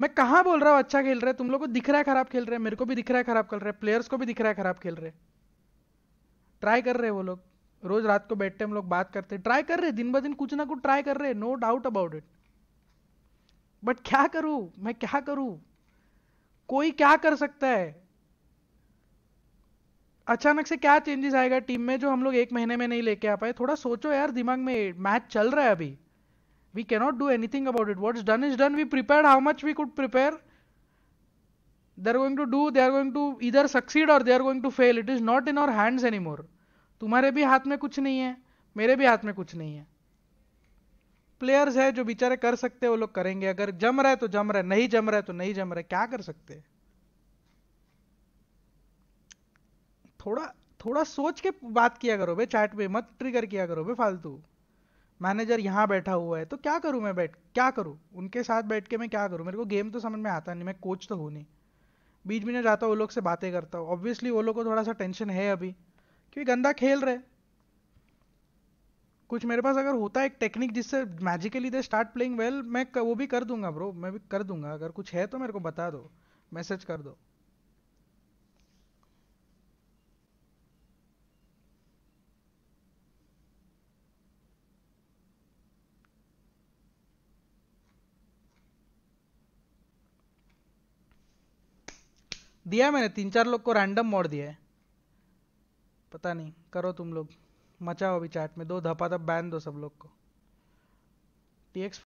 मैं कहाँ बोल रहा हूँ अच्छा खेल रहे तुम लोग को दिख रहा है खराब खेल रहे मेरे को भी दिख रहा है खराब खेल रहे प्लेयर्स को भी दिख रहा है खराब खेल रहे ट्राई कर रहे वो लोग रोज रात को बैठते हम लोग बात करते ट्राई कर रहे दिन ब दिन कुछ ना कुछ ट्राई कर रहे no doubt about it but क्या करूं मैं क्या करूं कोई क्या कर सकता है अचानक से क्या चेंजेस आएगा टीम में जो हम लोग एक महीने में नहीं लेके आ पाए थोड़ा सोचो यार दिमाग में मैच चल रहा है अभी we cannot do anything about it what's done is done we prepared how much we could prepare they are going to do they are going to either succeed or they are going to fail it is not in our hands anymore tumhare bhi हाथ mein kuch nahi hai mere bhi हाथ mein kuch nahi hai players है जो बेचारे कर सकते हैं वो लोग करेंगे अगर जम रहा है तो जम रहा है नहीं जम रहा है तो नहीं जम रहा है क्या कर सकते थोड़ा थोड़ा सोच के बात किया करो बे चैट में मत ट्रिगर किया करो बे फालतू मैनेजर यहाँ बैठा हुआ है तो क्या करूँ मैं बैठ क्या करूँ उनके साथ बैठ के मैं क्या करूँ मेरे को गेम तो समझ में आता नहीं मैं कोच तो हूँ नहीं बीच में जाता हूँ वो लोग से बातें करता हूँ ऑब्वियसली वो लोग को थोड़ा सा टेंशन है अभी क्योंकि गंदा खेल रहे कुछ मेरे पास अगर होता है एक टेक्निक जिससे magically they start playing well मैं वो भी कर दूंगा ब्रो मैं भी कर दूंगा अगर कुछ है तो मेरे को बता दो मैसेज कर दो दिया मैंने तीन चार लोग को रैंडम मोड़ दिया है पता नहीं करो तुम लोग मचाओ अभी चैट में दो धपाधप बैन दो सब लोग को टी एक्स